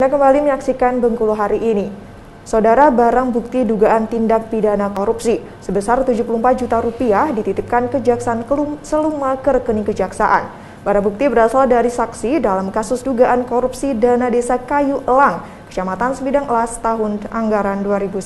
Anda kembali menyaksikan Bengkulu hari ini. Saudara barang bukti dugaan tindak pidana korupsi sebesar 74 juta rupiah dititipkan Kejaksaan Seluma ke rekening Kejaksaan. Barang bukti berasal dari saksi dalam kasus dugaan korupsi dana desa Kayu Elang, Kecamatan Sebidang Elas tahun anggaran 2019.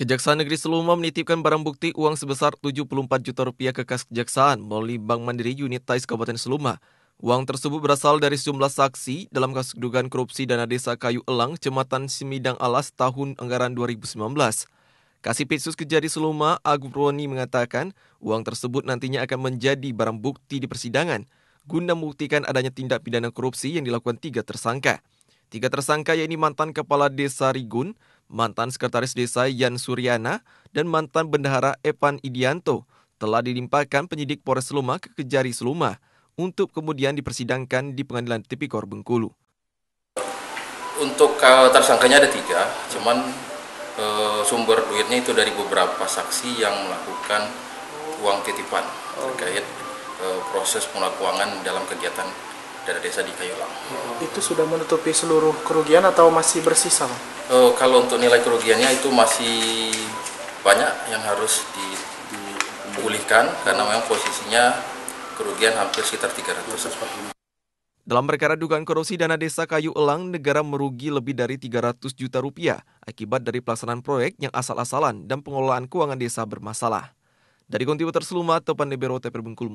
Kejaksaan Negeri Seluma menitipkan barang bukti uang sebesar 74 juta rupiah ke kas kejaksaan melalui Bank Mandiri Unit Tais Kabupaten Seluma. Uang tersebut berasal dari sejumlah saksi dalam kasus dugaan korupsi dana desa Kayu Elang, kecamatan Simidang Alas tahun anggaran 2019. Pitsus Kejari Seluma, Agung Roni mengatakan, uang tersebut nantinya akan menjadi barang bukti di persidangan, guna membuktikan adanya tindak pidana korupsi yang dilakukan tiga tersangka. Tiga tersangka yaitu mantan Kepala Desa Rigun, mantan Sekretaris Desa Yan Suryana, dan mantan Bendahara Epan Idianto telah dilimpahkan penyidik Polres Seluma ke Kejari Seluma untuk kemudian dipersidangkan di Pengadilan Tipikor Bengkulu. Untuk eh, tersangkanya ada tiga, cuman e, sumber duitnya itu dari beberapa saksi yang melakukan uang titipan oh. terkait e, proses pengelolaan keuangan dalam kegiatan dana desa di Kayulang. Itu sudah menutupi seluruh kerugian atau masih bersisa? E, kalau untuk nilai kerugiannya itu masih banyak yang harus dipulihkan karena memang posisinya kerugian hampir sekitar 300. Dalam perkara dugaan korupsi dana desa kayu elang, negara merugi lebih dari 300 juta rupiah akibat dari pelaksanaan proyek yang asal-asalan dan pengelolaan keuangan desa bermasalah. Dari kontributor Seluma, Tepan Nebero, Teper Bengkulu,